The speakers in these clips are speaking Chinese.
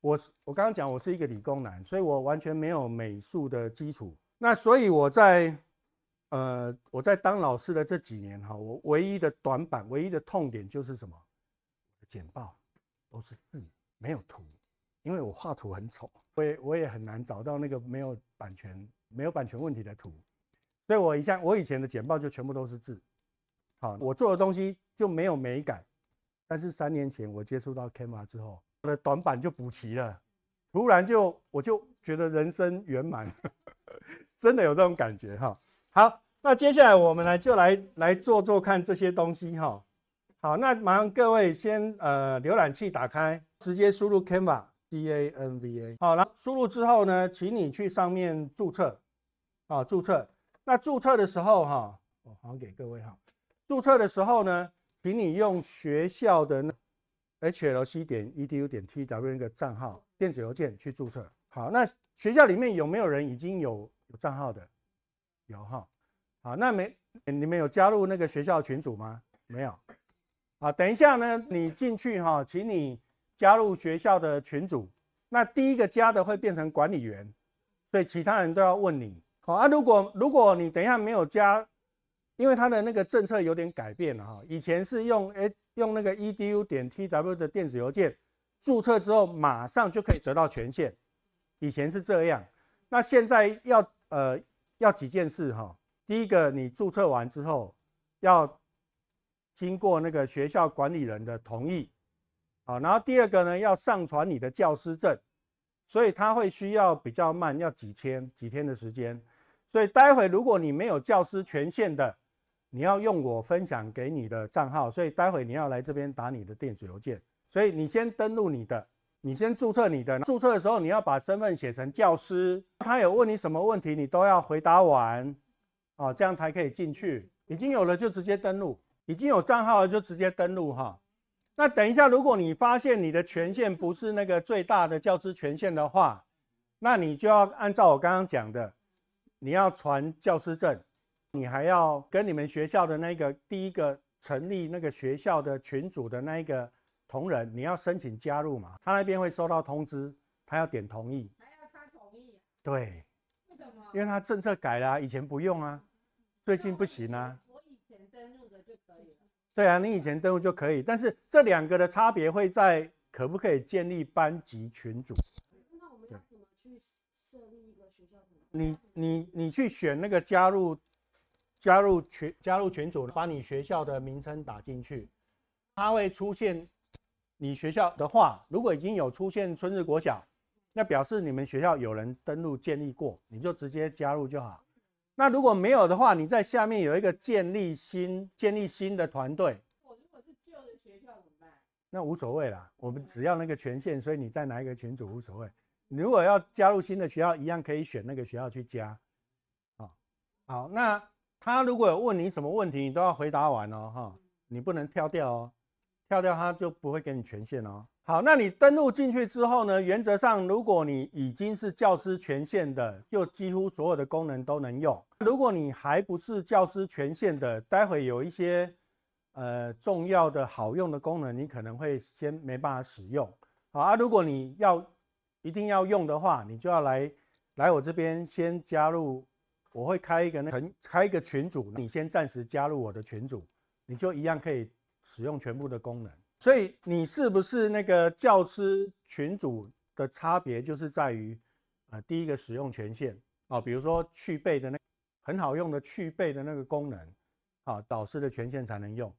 我我刚刚讲，我是一个理工男，所以我完全没有美术的基础。那所以我在呃我在当老师的这几年哈，我唯一的短板，唯一的痛点就是什么？简报都是字，没有图，因为我画图很丑，我也我也很难找到那个没有版权、没有版权问题的图。所以，我一下，我以前的简报就全部都是字。好，我做的东西就没有美感。但是三年前我接触到 c a m a 之后。我的短板就补齐了，突然就我就觉得人生圆满，真的有这种感觉哈。好，那接下来我们来就来来做做看这些东西哈。好，那麻烦各位先呃浏览器打开，直接输入 c a n v a d a n v a。好，然后输入之后呢，请你去上面注册啊，注册。那注册的时候哈，我还给各位哈，注册的时候呢，请你用学校的。hlc 点 edu 点 tw 那个账号电子邮件去注册。好，那学校里面有没有人已经有账号的？有哈。好，那没你们有加入那个学校群组吗？没有。啊，等一下呢，你进去哈，请你加入学校的群组。那第一个加的会变成管理员，所以其他人都要问你。好，啊，如果如果你等一下没有加，因为他的那个政策有点改变了哈，以前是用用那个 edu 点 tw 的电子邮件注册之后，马上就可以得到权限。以前是这样，那现在要呃要几件事哈。第一个，你注册完之后要经过那个学校管理人的同意，好，然后第二个呢要上传你的教师证，所以他会需要比较慢，要几天几天的时间。所以待会如果你没有教师权限的，你要用我分享给你的账号，所以待会你要来这边打你的电子邮件。所以你先登录你的，你先注册你的。注册的时候你要把身份写成教师。他有问你什么问题，你都要回答完哦，这样才可以进去。已经有了就直接登录，已经有账号了就直接登录哈。那等一下，如果你发现你的权限不是那个最大的教师权限的话，那你就要按照我刚刚讲的，你要传教师证。你还要跟你们学校的那个第一个成立那个学校的群组的那一个同仁，你要申请加入嘛？他那边会收到通知，他要点同意。还要他同意？对，为什么？因为他政策改了，以前不用啊，最近不行啊。我以前登录的就可以。对啊，你以前登录就可以，但是这两个的差别会在可不可以建立班级群组？那我们要怎么去设立一个学校你你你去选那个加入。加入群，加入群组，把你学校的名称打进去，它会出现。你学校的话，如果已经有出现春日国小，那表示你们学校有人登录建立过，你就直接加入就好。那如果没有的话，你在下面有一个建立新建立新的团队。我如果是旧的学校怎么办？那无所谓啦，我们只要那个权限，所以你在哪一个群组无所谓。你如果要加入新的学校，一样可以选那个学校去加。好，好，那。他如果问你什么问题，你都要回答完哦，哈，你不能跳掉哦，跳掉他就不会给你权限哦。好，那你登录进去之后呢？原则上，如果你已经是教师权限的，就几乎所有的功能都能用。如果你还不是教师权限的，待会有一些呃重要的好用的功能，你可能会先没办法使用。好啊，如果你要一定要用的话，你就要来来我这边先加入。我会开一个群，开一个群组，你先暂时加入我的群组，你就一样可以使用全部的功能。所以你是不是那个教师群组的差别就是在于，呃，第一个使用权限啊，比如说去背的那很好用的去背的那个功能啊，导师的权限才能用，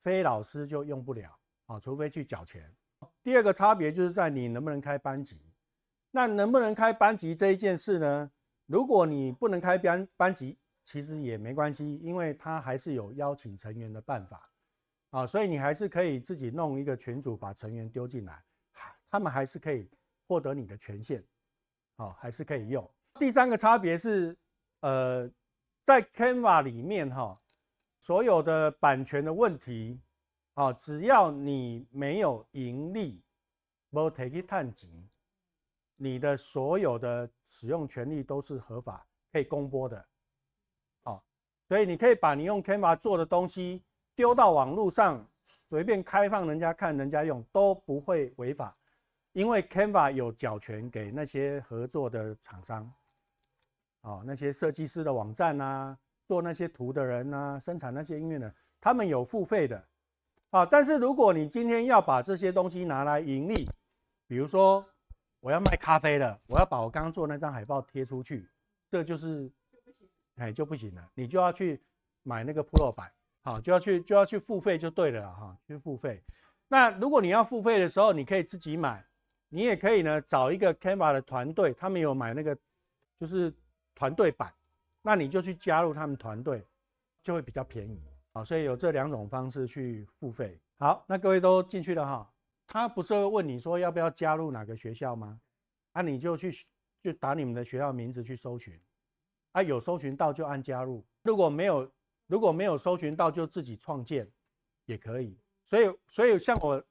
非老师就用不了啊，除非去缴钱。第二个差别就是在你能不能开班级，那能不能开班级这一件事呢？如果你不能开班班级，其实也没关系，因为他还是有邀请成员的办法啊，所以你还是可以自己弄一个群组，把成员丢进来，他们还是可以获得你的权限，啊，还是可以用。第三个差别是，呃，在 Canva 里面哈，所有的版权的问题，啊，只要你没有盈利，不提起赚钱。你的所有的使用权利都是合法，可以公播的，啊，所以你可以把你用 Canva 做的东西丢到网络上，随便开放人家看、人家用都不会违法，因为 Canva 有缴权给那些合作的厂商，啊，那些设计师的网站啊，做那些图的人啊，生产那些音乐的，他们有付费的，啊，但是如果你今天要把这些东西拿来盈利，比如说。我要卖咖啡了，我要把我刚刚做那张海报贴出去，这就是哎就不行了，你就要去买那个 Pro 版，好就要去就要去付费就对了哈，去付费。那如果你要付费的时候，你可以自己买，你也可以呢找一个 Canva 的团队，他们有买那个就是团队版，那你就去加入他们团队，就会比较便宜啊。所以有这两种方式去付费。好，那各位都进去了哈。他不是会问你说要不要加入哪个学校吗？啊，你就去就打你们的学校名字去搜寻，啊，有搜寻到就按加入，如果没有如果没有搜寻到就自己创建也可以。所以所以像我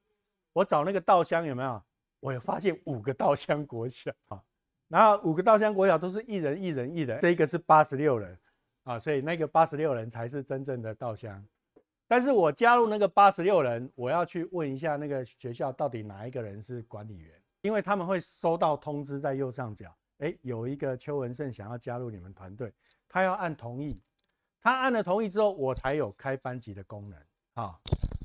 我找那个稻香有没有？我有发现五个稻香国小啊，然后五个稻香国小都是一人一人一人，这一个是八十六人啊，所以那个八十六人才是真正的稻香。但是我加入那个八十六人，我要去问一下那个学校到底哪一个人是管理员，因为他们会收到通知在右上角。哎，有一个邱文胜想要加入你们团队，他要按同意，他按了同意之后，我才有开班级的功能。好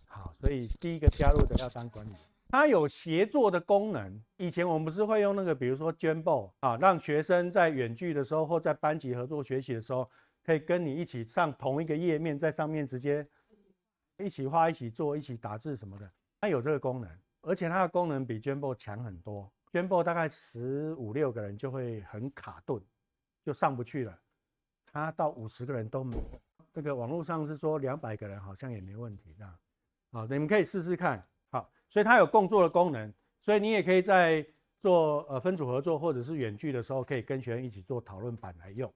好，所以第一个加入的要当管理，他有协作的功能。以前我们不是会用那个，比如说捐报啊，让学生在远距的时候或在班级合作学习的时候，可以跟你一起上同一个页面，在上面直接。一起画、一起做、一起打字什么的，它有这个功能，而且它的功能比 j e m b o 强很多。j e m b o 大概十五六个人就会很卡顿，就上不去了。它到五十个人都没，这个网络上是说两百个人好像也没问题的。好，你们可以试试看。好，所以它有共作的功能，所以你也可以在做呃分组合作或者是远距的时候，可以跟学员一起做讨论版来用。